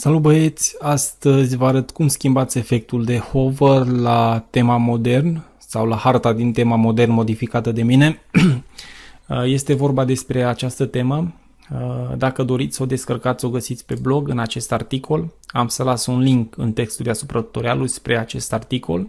Salut băieți! Astăzi vă arăt cum schimbați efectul de hover la tema modern sau la harta din tema modern modificată de mine. Uh, este vorba despre această temă. Uh, dacă doriți să o descărcați, o găsiți pe blog în acest articol. Am să las un link în textul deasupra tutorialului spre acest articol.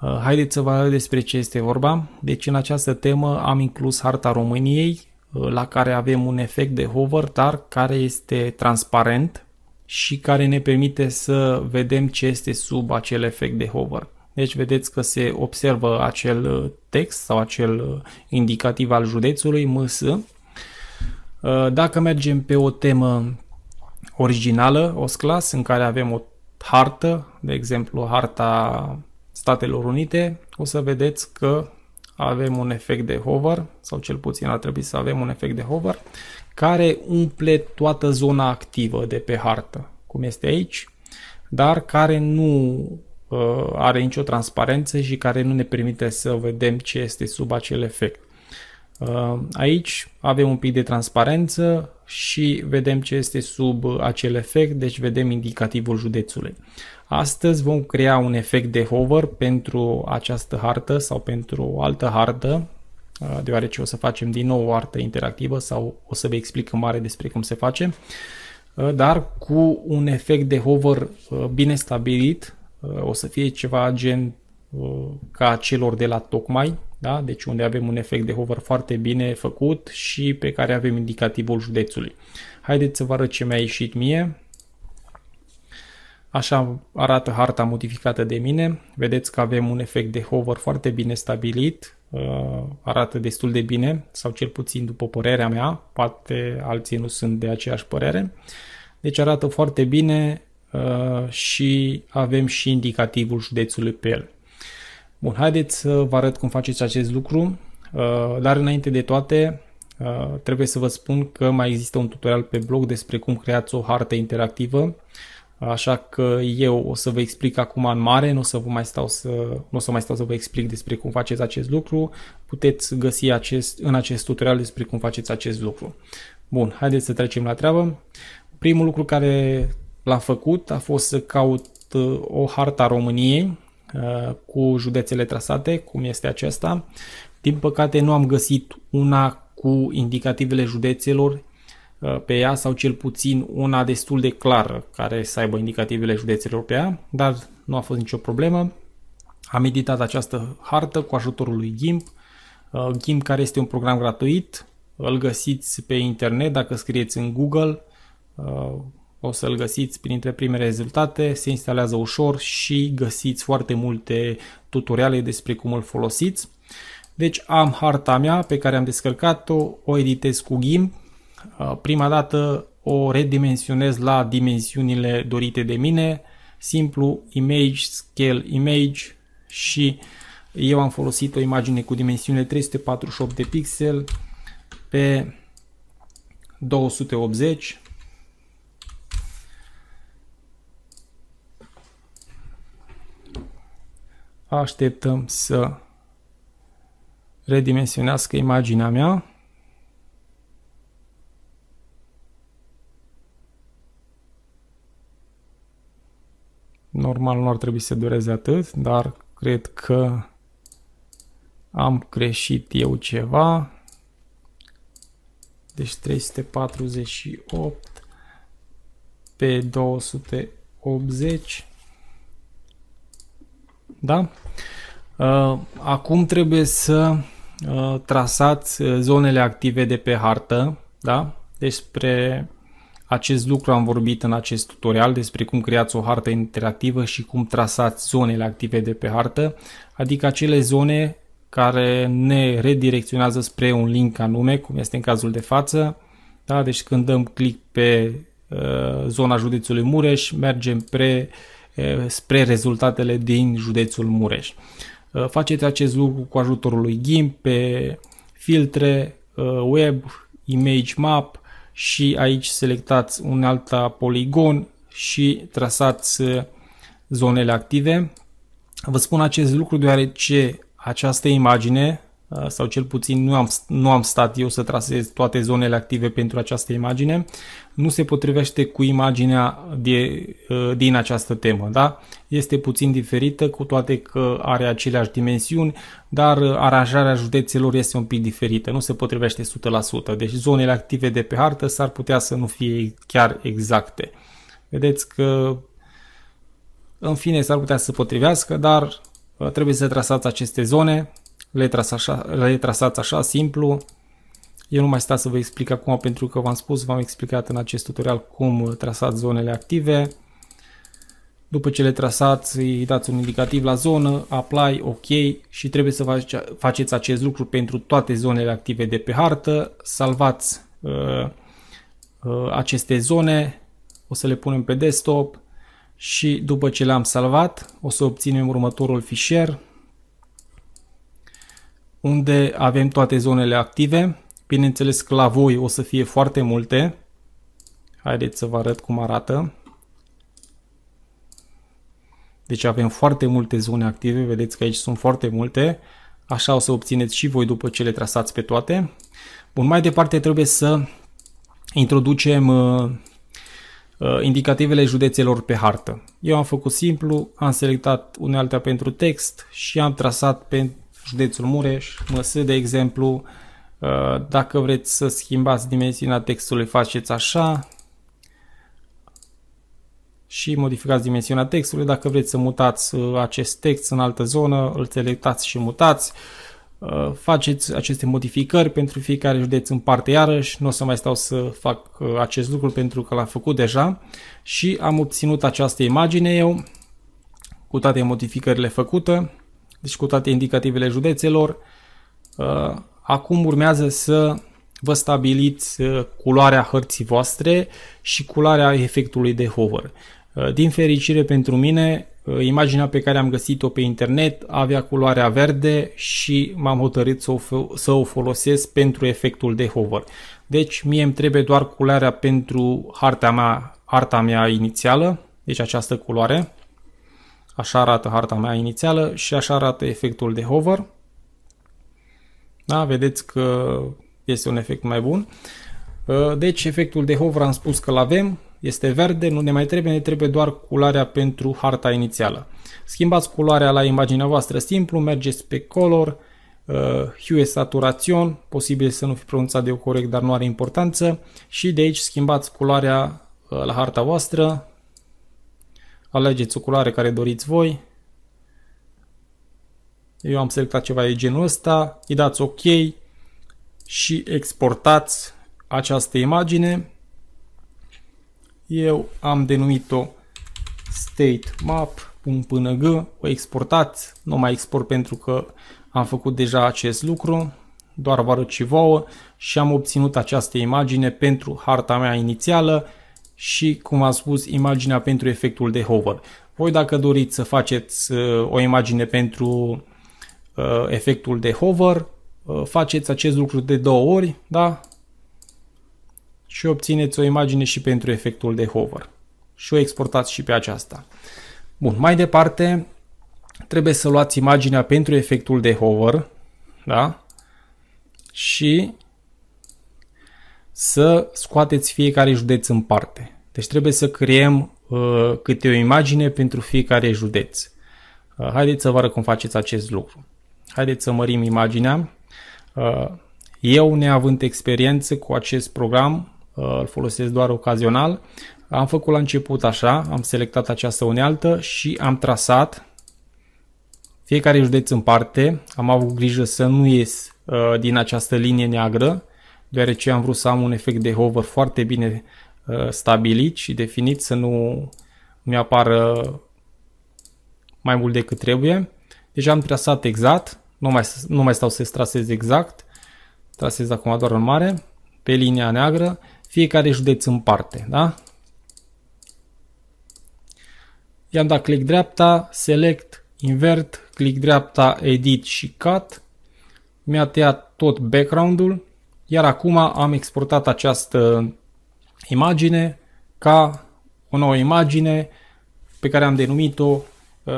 Uh, haideți să vă arăt despre ce este vorba. Deci în această temă am inclus harta României la care avem un efect de hover, dar care este transparent și care ne permite să vedem ce este sub acel efect de hover. Deci vedeți că se observă acel uh, text sau acel uh, indicativ al județului, MS. Uh, dacă mergem pe o temă originală, o clas în care avem o hartă, de exemplu harta Statelor Unite, o să vedeți că avem un efect de hover, sau cel puțin ar trebui să avem un efect de hover, care umple toată zona activă de pe hartă, cum este aici, dar care nu uh, are nicio transparență și care nu ne permite să vedem ce este sub acel efect. Uh, aici avem un pic de transparență și vedem ce este sub acel efect, deci vedem indicativul județului. Astăzi vom crea un efect de hover pentru această hartă sau pentru o altă hartă, uh, deoarece o să facem din nou o hartă interactivă sau o să vă explic în mare despre cum se face, uh, dar cu un efect de hover uh, bine stabilit, o să fie ceva gen ca celor de la Tocmai, da? deci unde avem un efect de hover foarte bine făcut și pe care avem indicativul județului. Haideți să vă arăt ce mi-a ieșit mie. Așa arată harta modificată de mine. Vedeți că avem un efect de hover foarte bine stabilit, uh, arată destul de bine, sau cel puțin după părerea mea, poate alții nu sunt de aceeași părere. Deci arată foarte bine uh, și avem și indicativul județului pe el. Bun, haideți să vă arăt cum faceți acest lucru, uh, dar înainte de toate trebuie să vă spun că mai există un tutorial pe blog despre cum creați o hartă interactivă Așa că eu o să vă explic acum în mare, nu o să, vă mai stau să, nu o să mai stau să vă explic despre cum faceți acest lucru. Puteți găsi acest, în acest tutorial despre cum faceți acest lucru. Bun, haideți să trecem la treabă. Primul lucru care l-am făcut a fost să caut uh, o harta României uh, cu județele trasate, cum este aceasta. Din păcate nu am găsit una cu indicativele județelor Uh, pe ea sau cel puțin una destul de clară care să aibă indicativele județelor pe ea, dar nu a fost nicio problemă. Am editat această hartă cu ajutorul lui GIMP, uh, GIMP care este un program gratuit, îl găsiți pe internet dacă scrieți în Google, uh, o să-l găsiți printre primele rezultate, se instalează ușor și găsiți foarte multe tutoriale despre cum îl folosiți. Deci am harta mea pe care am descărcat-o, o editez cu GIMP, Uh, prima dată o redimensionez la dimensiunile dorite de mine, simplu image, scale image și eu am folosit o imagine cu dimensiune 348 de pixel pe 280 așteptăm să redimensionească imaginea mea Normal nu ar trebui să dureze atât, dar cred că am creșit eu ceva. Deci 348 pe 280. Da? Uh, acum trebuie să uh, trasați uh, zonele active de pe hartă, da? Despre acest lucru am vorbit în acest tutorial despre cum creați o hartă interactivă și cum trasați zonele active de pe hartă, adică acele zone care ne redirecționează spre un link anume, cum este în cazul de față. Da? Deci când dăm click pe uh, zona județului Mureș, mergem pre, uh, spre rezultatele din județul Mureș. Uh, faceți acest lucru cu ajutorul lui GIMP pe filtre, uh, web, image map, și aici selectați un alt poligon și trasați uh, zonele active. Vă spun acest lucru deoarece această imagine Uh, sau cel puțin nu am, nu am stat eu să trasez toate zonele active pentru această imagine, nu se potrivește cu imaginea de, uh, din această temă. Da? Este puțin diferită, cu toate că are aceleași dimensiuni, dar uh, aranjarea județelor este un pic diferită, nu se potrivește 100%. Deci zonele active de pe hartă s-ar putea să nu fie chiar exacte. Vedeți că, în fine, s-ar putea să potrivească, dar trebuie să trasați aceste zone le, trasa așa, le trasați așa, simplu. Eu nu mai stau să vă explic acum pentru că v-am spus, v-am explicat în acest tutorial cum trasați zonele active. După ce le trasați, îi dați un indicativ la zonă, apply, ok și trebuie să faceți acest lucru pentru toate zonele active de pe hartă. Salvați uh, uh, aceste zone, o să le punem pe desktop și după ce le-am salvat o să obținem următorul fișier unde avem toate zonele active. Bineînțeles că la voi o să fie foarte multe. Haideți să vă arăt cum arată. Deci avem foarte multe zone active, vedeți că aici sunt foarte multe. Așa o să obțineți și voi după ce le trasați pe toate. Bun, mai departe trebuie să introducem uh, uh, indicativele județelor pe hartă. Eu am făcut simplu, am selectat unealta pentru text și am trasat pe, județul Mureș, MS, de exemplu. Uh, dacă vreți să schimbați dimensiunea textului, faceți așa și modificați dimensiunea textului. Dacă vreți să mutați uh, acest text în altă zonă, îl selectați și mutați. Uh, faceți aceste modificări pentru fiecare județ în parte iarăși. Nu o să mai stau să fac acest lucru pentru că l-am făcut deja și am obținut această imagine eu cu toate modificările făcute. Deci, toate indicativele județelor. Uh, acum urmează să vă stabiliți uh, culoarea hărții voastre și culoarea efectului de hover. Uh, din fericire pentru mine, imaginea pe care am găsit-o pe internet avea culoarea verde și m-am hotărât să o, să o folosesc pentru efectul de hover. Deci mie îmi trebuie doar culoarea pentru harta mea, harta mea inițială, deci această culoare. Așa arată harta mea inițială și așa arată efectul de hover. Da, vedeți că este un efect mai bun. Ă, deci efectul de hover am spus că-l avem, este verde, nu ne mai trebuie, ne trebuie doar culoarea pentru harta inițială. Schimbați culoarea la imaginea voastră simplu, mergeți pe color, uh, hue saturațion, posibil să nu fi pronunțat de eu corect, dar nu are importanță și de aici schimbați culoarea uh, la harta voastră Alegeți culoare care doriți voi. Eu am selectat ceva de genul ăsta. Îi dați OK și exportați această imagine. Eu am denumit-o state map .png, o exportați, nu mai export pentru că am făcut deja acest lucru, doar vă arăt și vouă și am obținut această imagine pentru harta mea inițială și, cum am spus, imaginea pentru efectul de hover. Voi dacă doriți să faceți uh, o imagine pentru uh, efectul de hover, uh, faceți acest lucru de două ori, da? Și obțineți o imagine și pentru efectul de hover. Și o exportați și pe aceasta. Bun, mai departe, trebuie să luați imaginea pentru efectul de hover, da? Și să scoateți fiecare județ în parte. Deci trebuie să creăm uh, câte o imagine pentru fiecare județ. Uh, haideți să vă arăt cum faceți acest lucru. Haideți să mărim imaginea. Uh, eu, neavând experiență cu acest program, uh, îl folosesc doar ocazional, am făcut la început așa, am selectat această unealtă și am trasat fiecare județ în parte. Am avut grijă să nu ies uh, din această linie neagră deoarece am vrut să am un efect de hover foarte bine uh, stabilit și definit, să nu mi apară mai mult decât trebuie. Deja am trasat exact, nu mai, nu mai stau să trasez exact, trasez acum doar în mare, pe linia neagră, fiecare județ în parte, da? I-am dat click dreapta, select, invert, click dreapta, edit și cut. Mi-a tăiat tot background-ul iar acum am exportat această imagine ca o nouă imagine pe care am denumit-o uh,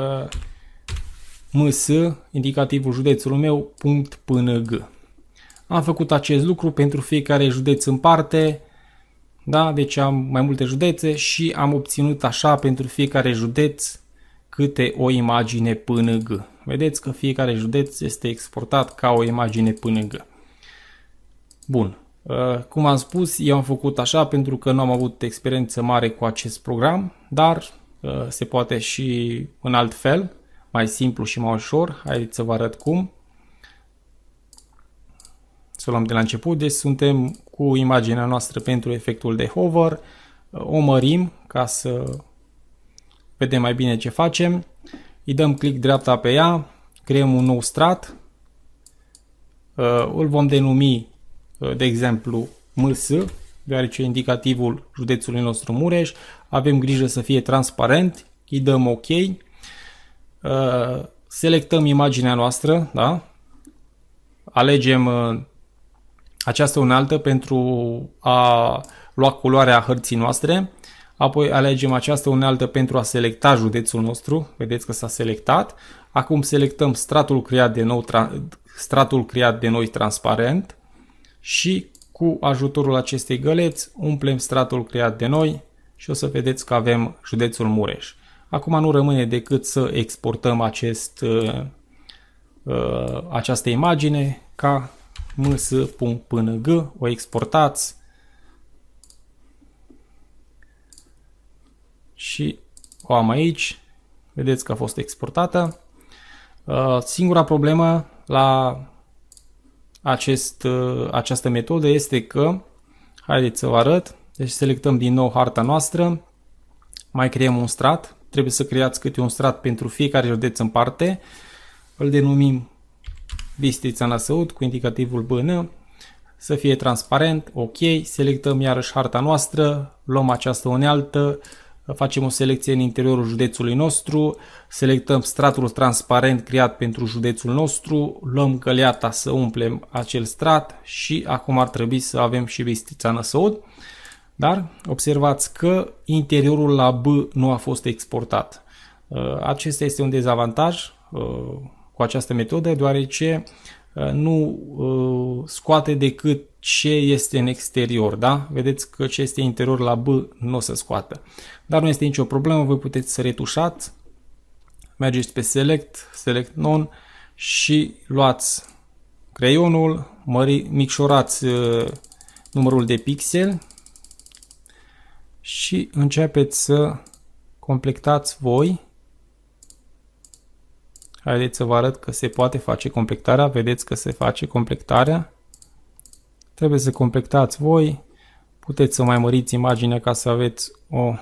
ms, indicativul județului meu, punct până g. Am făcut acest lucru pentru fiecare județ în parte, da? deci am mai multe județe și am obținut așa pentru fiecare județ câte o imagine până G. Vedeți că fiecare județ este exportat ca o imagine până G. Bun. Uh, cum am spus, eu am făcut așa pentru că nu am avut experiență mare cu acest program, dar uh, se poate și în alt fel, mai simplu și mai ușor. Hai să vă arăt cum. Să luăm de la început. Deci suntem cu imaginea noastră pentru efectul de hover. Uh, o mărim ca să vedem mai bine ce facem. Îi dăm click dreapta pe ea, creăm un nou strat. Îl vom denumi Uh, de exemplu, MS, deoarece indicativul județului nostru Mureș, avem grijă să fie transparent, îi dăm OK, uh, selectăm imaginea noastră, da? alegem uh, această unaltă pentru a lua culoarea hărții noastre, apoi alegem această unealtă pentru a selecta județul nostru, vedeți că s-a selectat, acum selectăm stratul creat de, nou, stratul creat de noi transparent, și cu ajutorul acestei găleți umplem stratul creat de noi și o să vedeți că avem județul Mureș. Acum nu rămâne decât să exportăm acest, uh, uh, această imagine ca ms.png, o exportați și o am aici, vedeți că a fost exportată. Uh, singura problemă la acest, uh, această metodă este că, haideți să vă arăt, deci selectăm din nou harta noastră, mai creăm un strat, trebuie să creați câte un strat pentru fiecare județ în parte, îl denumim Bistrița Năsăud cu indicativul BN, să fie transparent, ok, selectăm iarăși harta noastră, luăm această unealtă, facem o selecție în interiorul județului nostru, selectăm stratul transparent creat pentru județul nostru, luăm căleata să umplem acel strat și acum ar trebui să avem și vestița Năsăud. Dar observați că interiorul la B nu a fost exportat. Uh, acesta este un dezavantaj uh, cu această metodă, deoarece Uh, nu uh, scoate decât ce este în exterior, da? Vedeți că ce este interior la B nu o să scoată. Dar nu este nicio problemă, voi puteți să retușați, mergeți pe Select, Select Non și luați creionul, mări, micșorați uh, numărul de pixel și începeți să complectați voi Haideți să vă arăt că se poate face complectarea. Vedeți că se face complectarea. Trebuie să complectați voi. Puteți să mai măriți imaginea ca să aveți o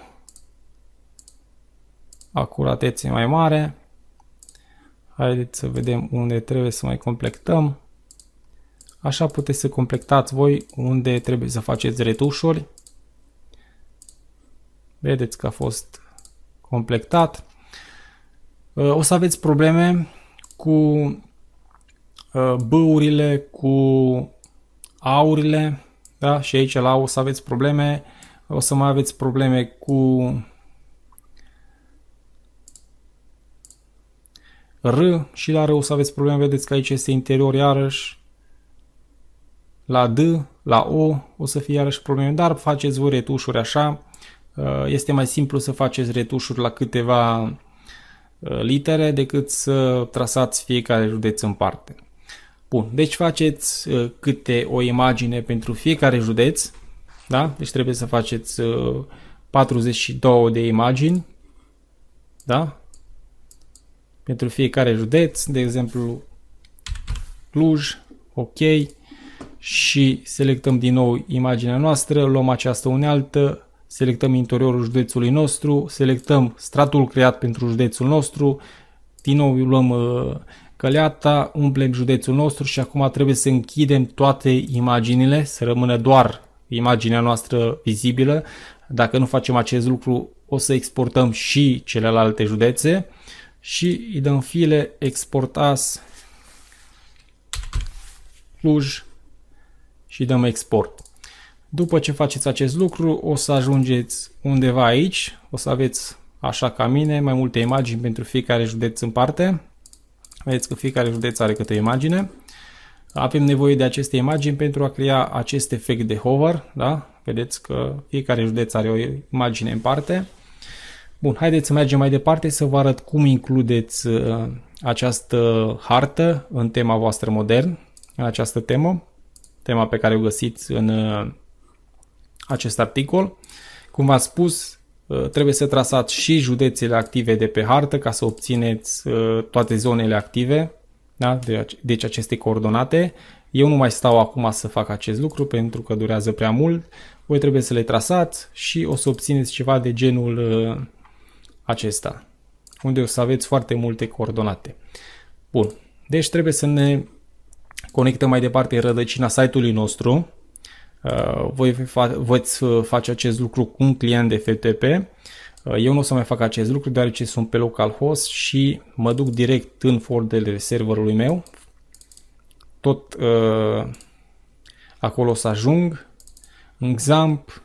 acuratețe mai mare. Haideți să vedem unde trebuie să mai complectăm. Așa puteți să complectați voi unde trebuie să faceți retușuri. Vedeți că a fost complectat. Uh, o să aveți probleme cu uh, băurile, cu aurile, da? și aici la o să aveți probleme, o să mai aveți probleme cu R și la R o să aveți probleme, vedeți că aici este interior iarăși, la D, la O o să fie iarăși probleme, dar faceți voi retușuri așa, uh, este mai simplu să faceți retușuri la câteva Uh, litere decât să trasați fiecare județ în parte. Bun, deci faceți uh, câte o imagine pentru fiecare județ, da? Deci trebuie să faceți 42 uh, de imagini, da? Pentru fiecare județ, de exemplu Cluj, OK, și selectăm din nou imaginea noastră, luăm această unealtă, selectăm interiorul județului nostru, selectăm stratul creat pentru județul nostru, din nou luăm uh, căleata, umplem județul nostru și acum trebuie să închidem toate imaginile, să rămână doar imaginea noastră vizibilă. Dacă nu facem acest lucru, o să exportăm și celelalte județe și îi dăm file exportas Cluj și dăm export. După ce faceți acest lucru, o să ajungeți undeva aici, o să aveți, așa ca mine, mai multe imagini pentru fiecare județ în parte. Vedeți că fiecare județ are câte o imagine. Avem nevoie de aceste imagini pentru a crea acest efect de hover, da? Vedeți că fiecare județ are o imagine în parte. Bun, haideți să mergem mai departe să vă arăt cum includeți uh, această hartă în tema voastră modern, în această temă, tema pe care o găsiți în uh, acest articol. Cum v-am spus, uh, trebuie să trasați și județele active de pe hartă ca să obțineți uh, toate zonele active, da? deci aceste coordonate. Eu nu mai stau acum să fac acest lucru pentru că durează prea mult. Voi trebuie să le trasați și o să obțineți ceva de genul uh, acesta, unde o să aveți foarte multe coordonate. Bun, deci trebuie să ne conectăm mai departe rădăcina site-ului nostru, Uh, voi fa- veți uh, face acest lucru cu un client de FTP. Uh, eu nu o să mai fac acest lucru deoarece sunt pe localhost și mă duc direct în fordele serverului meu. Tot uh, acolo o să ajung. Xamp,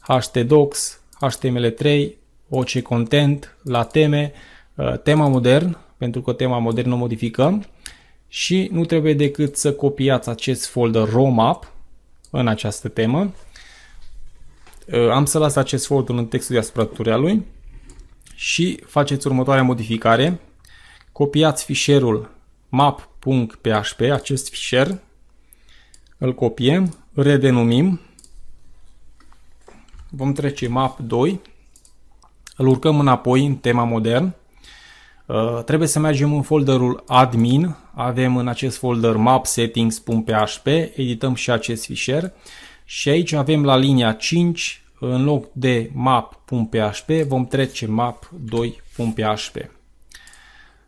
htdocs, html3, OC content, la teme, uh, tema modern, pentru că tema modern o modificăm și nu trebuie decât să copiați acest folder ROMAP în această temă. Uh, am să las acest folder în textul deasupra tutorialului și faceți următoarea modificare. Copiați fișierul map.php, acest fișier, îl copiem, redenumim, vom trece map2, îl urcăm înapoi în tema modern Uh, trebuie să mergem în folderul admin, avem în acest folder map settings.php, edităm și acest fișier și aici avem la linia 5, în loc de map.php vom trece map2.php.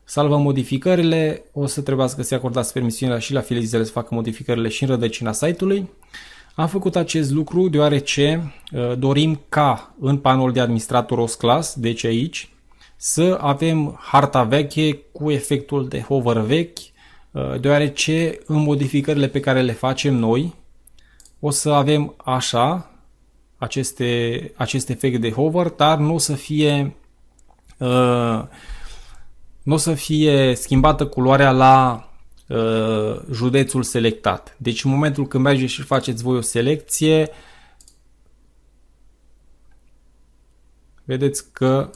Salvăm modificările, o să trebuiască să se acordați permisiunea și la filizele să facă modificările și în rădăcina site-ului. Am făcut acest lucru deoarece uh, dorim ca în panoul de administrator OS class, deci aici, să avem harta veche cu efectul de hover vechi, uh, deoarece în modificările pe care le facem noi o să avem așa aceste, acest efect de hover, dar nu o să fie uh, nu o să fie schimbată culoarea la uh, județul selectat. Deci în momentul când mergeți și faceți voi o selecție, vedeți că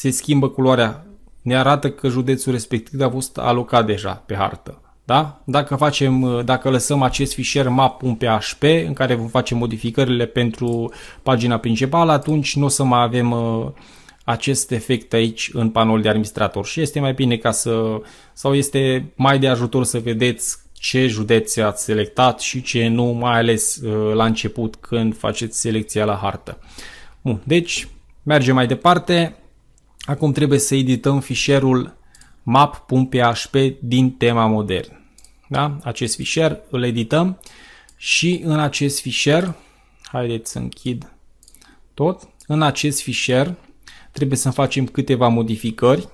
se schimbă culoarea, ne arată că județul respectiv a fost alocat deja pe hartă. Da? Dacă, facem, dacă lăsăm acest fișier map.php în care vom face modificările pentru pagina principală, atunci nu o să mai avem uh, acest efect aici în panoul de administrator și este mai bine ca să, sau este mai de ajutor să vedeți ce județe ați selectat și ce nu, mai ales uh, la început când faceți selecția la hartă. Bun, deci mergem mai departe. Acum trebuie să edităm fișierul map.php din tema modern. Da? Acest fișier îl edităm și în acest fișier, haideți să închid tot, în acest fișier trebuie să facem câteva modificări.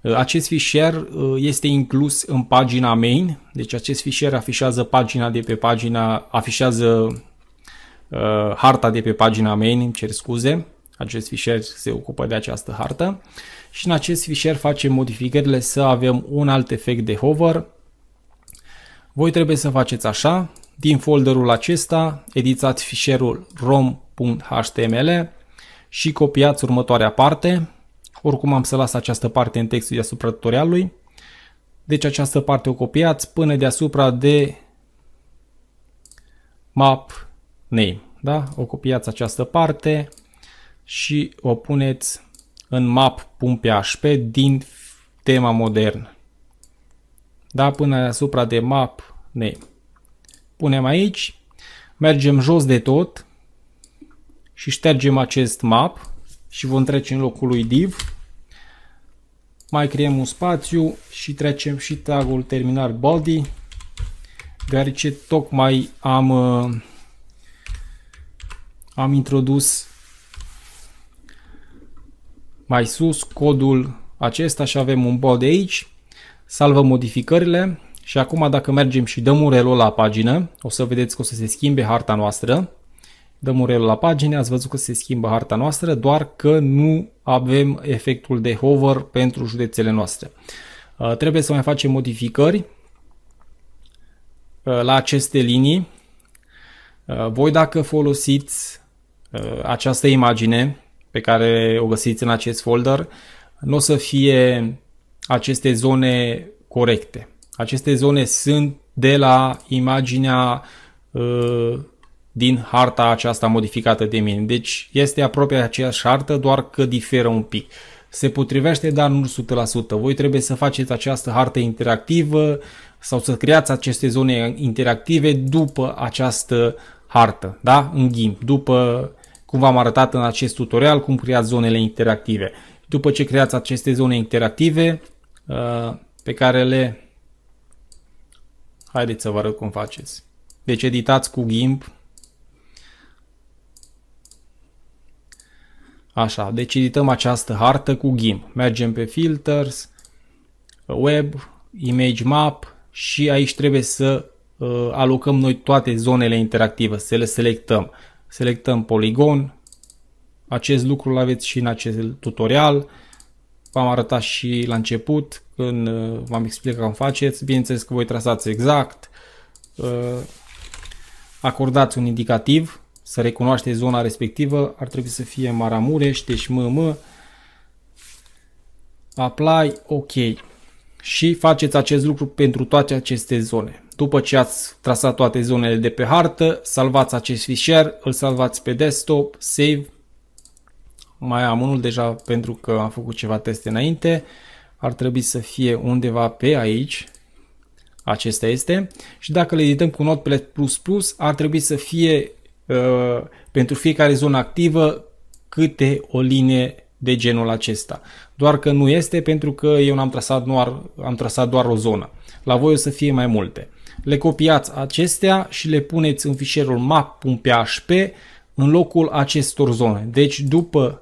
Uh, acest fișier uh, este inclus în pagina main, deci acest fișier afișează pagina de pe pagina, afișează uh, harta de pe pagina main, îmi cer scuze, acest fișier se ocupă de această hartă și în acest fișier facem modificările să avem un alt efect de hover. Voi trebuie să faceți așa, din folderul acesta editați fișierul rom.html și copiați următoarea parte. Oricum am să las această parte în textul deasupra tutorialului. Deci această parte o copiați până deasupra de map name. Da? O copiați această parte și o puneți în map.php din tema modernă. Da, până asupra de map name. Punem aici, mergem jos de tot și ștergem acest map și vom trece în locul lui div. Mai creăm un spațiu și trecem și tagul terminal body, deoarece tocmai am, uh, am introdus mai sus codul acesta și avem un bol de aici, Salvăm modificările și acum dacă mergem și dăm un relo la pagină, o să vedeți că o să se schimbe harta noastră. Dăm un relo la pagină, ați văzut că se schimbă harta noastră, doar că nu avem efectul de hover pentru județele noastre. Uh, trebuie să mai facem modificări uh, la aceste linii. Uh, voi dacă folosiți această imagine pe care o găsiți în acest folder nu o să fie aceste zone corecte. Aceste zone sunt de la imaginea uh, din harta aceasta modificată de mine. Deci este aproape aceeași hartă, doar că diferă un pic. Se potrivește, dar nu 100%. Voi trebuie să faceți această hartă interactivă sau să creați aceste zone interactive după această hartă, da? În GIMP, după cum v-am arătat în acest tutorial, cum creați zonele interactive. După ce creați aceste zone interactive, uh, pe care le... Haideți să vă arăt cum faceți. Deci editați cu GIMP. Așa, deci edităm această hartă cu GIMP. Mergem pe Filters, Web, Image Map și aici trebuie să uh, alocăm noi toate zonele interactive, să le selectăm selectăm poligon. Acest lucru îl aveți și în acest tutorial. V-am arătat și la început când uh, v-am explicat cum faceți. Bineînțeles că voi trasați exact. Uh, acordați un indicativ să recunoaște zona respectivă. Ar trebui să fie Maramureș, deci MM. Apply, OK. Și faceți acest lucru pentru toate aceste zone. După ce ați trasat toate zonele de pe hartă, salvați acest fișier, îl salvați pe desktop, save. Mai am unul deja pentru că am făcut ceva teste înainte. Ar trebui să fie undeva pe aici. Acesta este. Și dacă le edităm cu Notepad++, ar trebui să fie uh, pentru fiecare zonă activă câte o linie de genul acesta. Doar că nu este pentru că eu n-am trasat doar, am trasat doar o zonă. La voi o să fie mai multe. Le copiați acestea și le puneți în fișierul map.php în locul acestor zone. Deci după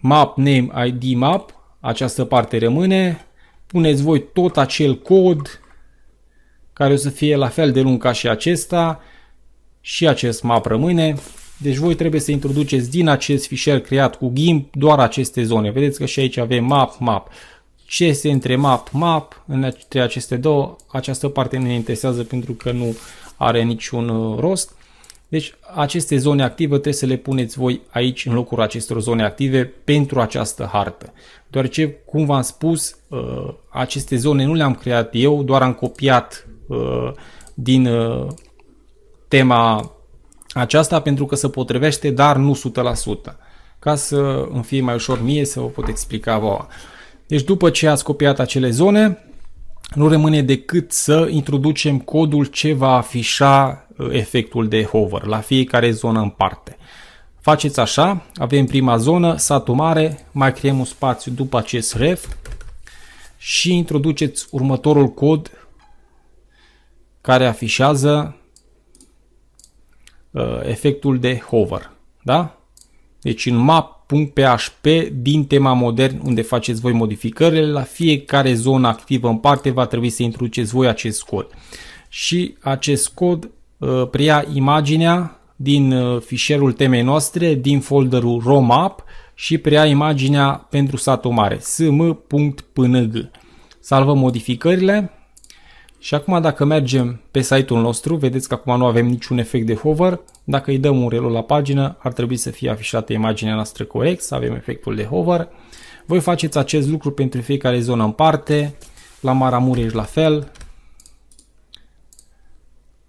map name id map, această parte rămâne, puneți voi tot acel cod care o să fie la fel de lung ca și acesta și acest map rămâne. Deci voi trebuie să introduceți din acest fișier creat cu GIMP doar aceste zone. Vedeți că și aici avem map, map ce este între map-map, între aceste două, această parte ne interesează pentru că nu are niciun uh, rost. Deci aceste zone active trebuie să le puneți voi aici în locul acestor zone active pentru această hartă. Deoarece, cum v-am spus, uh, aceste zone nu le-am creat eu, doar am copiat uh, din tema aceasta pentru că se potrivește, dar nu 100%. Ca să îmi fie mai ușor mie să vă pot explica vouă. Deci după ce ați copiat acele zone, nu rămâne decât să introducem codul ce va afișa uh, efectul de hover la fiecare zonă în parte. Faceți așa, avem prima zonă, satul mare, mai creăm un spațiu după acest ref și introduceți următorul cod care afișează uh, efectul de hover. Da? Deci în map .php din tema modern unde faceți voi modificările. La fiecare zonă activă în parte va trebui să introduceți voi acest cod. Și acest cod uh, preia imaginea din uh, fișierul temei noastre, din folderul romap și preia imaginea pentru satul mare, sm.png. Salvăm modificările și acum dacă mergem pe site-ul nostru, vedeți că acum nu avem niciun efect de hover. Dacă îi dăm un relu la pagină, ar trebui să fie afișată imaginea noastră corect, să avem efectul de hover. Voi faceți acest lucru pentru fiecare zonă în parte. La Maramureș la fel.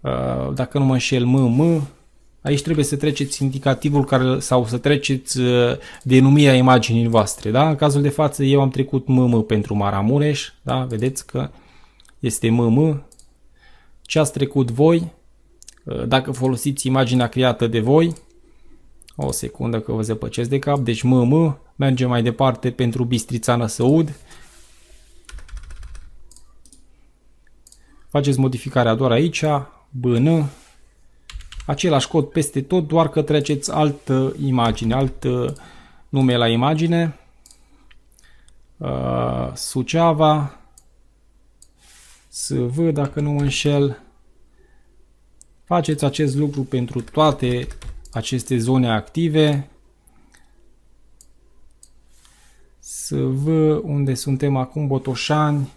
Uh, dacă nu mă înșel, mă. Aici trebuie să treceți indicativul care, sau să treceți uh, denumirea imaginii voastre. Da? În cazul de față eu am trecut MM pentru Maramureș. Da? Vedeți că este MM. Ce ați trecut voi, uh, dacă folosiți imaginea creată de voi, o secundă că vă zăpăcesc de cap, deci MM, mergem mai departe pentru Bistrița Năsăud. Faceți modificarea doar aici, BN, același cod peste tot, doar că treceți altă imagine, alt uh, nume la imagine, uh, Suceava, SV, dacă nu mă înșel. Faceți acest lucru pentru toate aceste zone active. SV, unde suntem acum, Botoșani,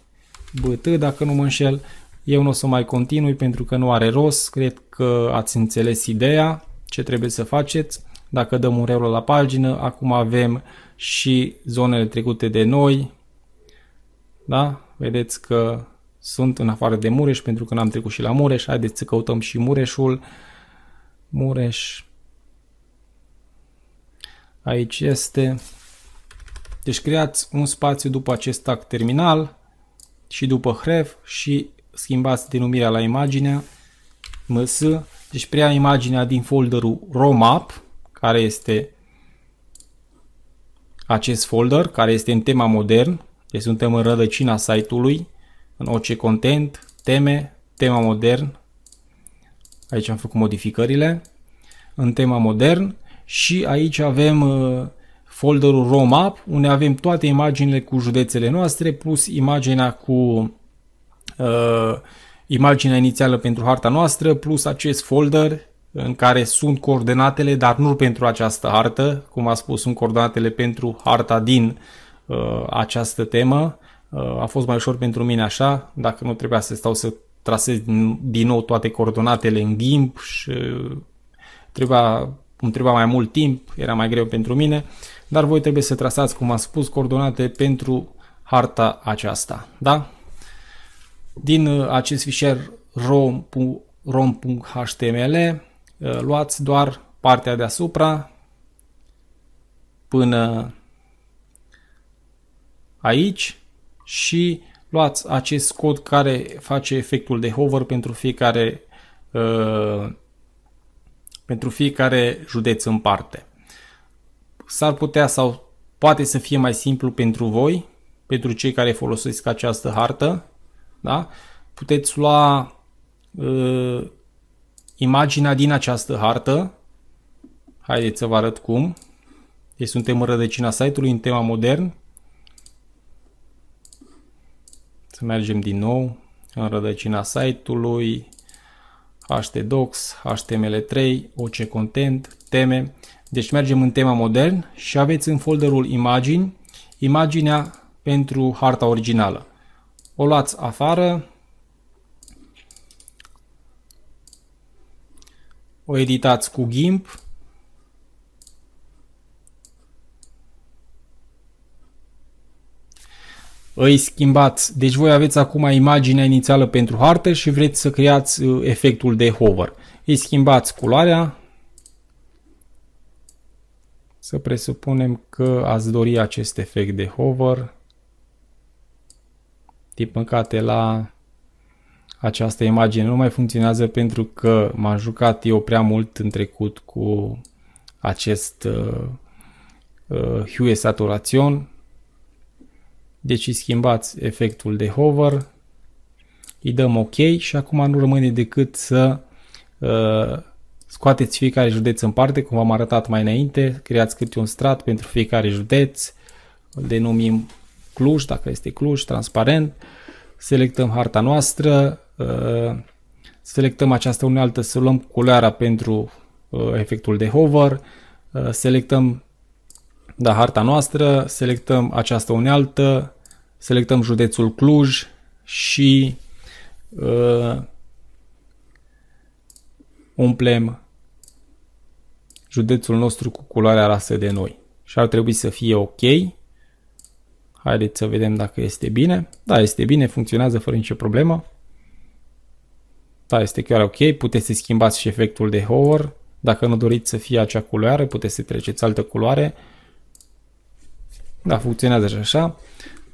BT, dacă nu mă înșel. Eu nu o să mai continui pentru că nu are rost. Cred că ați înțeles ideea, ce trebuie să faceți. Dacă dăm un reul la pagină, acum avem și zonele trecute de noi. Da? Vedeți că sunt în afară de Mureș, pentru că n-am trecut și la Mureș. Haideți să căutăm și Mureșul. Mureș. Aici este. Deci creați un spațiu după acest tag terminal și după href și schimbați denumirea la imaginea ms. Deci preia imaginea din folderul romap, care este acest folder, care este în tema modern. Deci suntem în rădăcina site-ului în orice content, teme, tema modern, aici am făcut modificările, în tema modern și aici avem uh, folderul ROMAP, unde avem toate imaginile cu județele noastre, plus imaginea cu uh, imaginea inițială pentru harta noastră, plus acest folder în care sunt coordonatele, dar nu pentru această hartă, cum a spus, sunt coordonatele pentru harta din uh, această temă a fost mai ușor pentru mine așa, dacă nu trebuia să stau să trasez din nou toate coordonatele în ghimb și trebuia, îmi trebuia mai mult timp, era mai greu pentru mine, dar voi trebuie să trasați, cum am spus, coordonate pentru harta aceasta. Da? Din uh, acest fișier rom.html uh, luați doar partea deasupra până aici și luați acest cod care face efectul de hover pentru fiecare, uh, pentru fiecare județ în parte. S-ar putea sau poate să fie mai simplu pentru voi, pentru cei care folosesc această hartă. Da? Puteți lua uh, imaginea din această hartă. Haideți să vă arăt cum. Deci suntem în rădăcina site-ului, în tema modern Să mergem din nou în rădăcina site-ului, htdocs, html3, oc content, teme. Deci mergem în tema modern și aveți în folderul imagini, imaginea pentru harta originală. O luați afară, o editați cu GIMP, îi schimbați. Deci voi aveți acum imaginea inițială pentru hartă și vreți să creați uh, efectul de hover. Îi schimbați culoarea. Să presupunem că ați dori acest efect de hover. Din păcate la această imagine nu mai funcționează pentru că m-am jucat eu prea mult în trecut cu acest uh, uh, hue saturation deci îi schimbați efectul de hover, îi dăm OK și acum nu rămâne decât să uh, scoateți fiecare județ în parte, cum v-am arătat mai înainte, creați câte un strat pentru fiecare județ, îl denumim Cluj, dacă este Cluj, transparent, selectăm harta noastră, uh, selectăm această unealtă să luăm culoarea pentru uh, efectul de hover, uh, selectăm da harta noastră, selectăm această unealtă, selectăm județul Cluj și uh, umplem județul nostru cu culoarea lasă de noi. Și ar trebui să fie ok. Haideți să vedem dacă este bine. Da, este bine, funcționează fără nicio problemă. Da, este chiar ok. Puteți să schimbați și efectul de hover. Dacă nu doriți să fie acea culoare, puteți să treceți altă culoare. Da, funcționează și așa.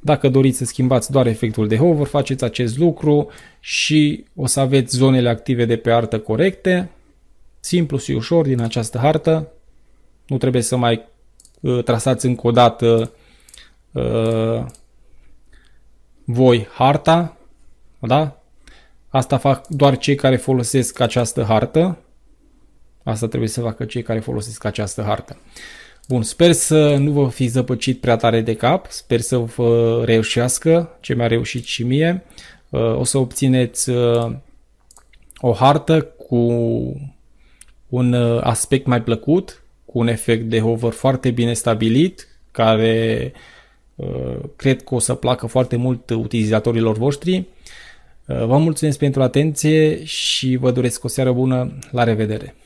Dacă doriți să schimbați doar efectul de hover, faceți acest lucru și o să aveți zonele active de pe artă corecte. Simplu și ușor din această hartă. Nu trebuie să mai uh, trasați încă o dată uh, voi harta. Da? Asta fac doar cei care folosesc această hartă. Asta trebuie să facă cei care folosesc această hartă. Bun, sper să nu vă fi zăpăcit prea tare de cap, sper să vă reușească ce mi-a reușit și mie. Uh, o să obțineți uh, o hartă cu un uh, aspect mai plăcut, cu un efect de hover foarte bine stabilit, care cred că o să placă foarte mult utilizatorilor voștri. Vă mulțumesc pentru atenție și vă doresc o seară bună. La revedere!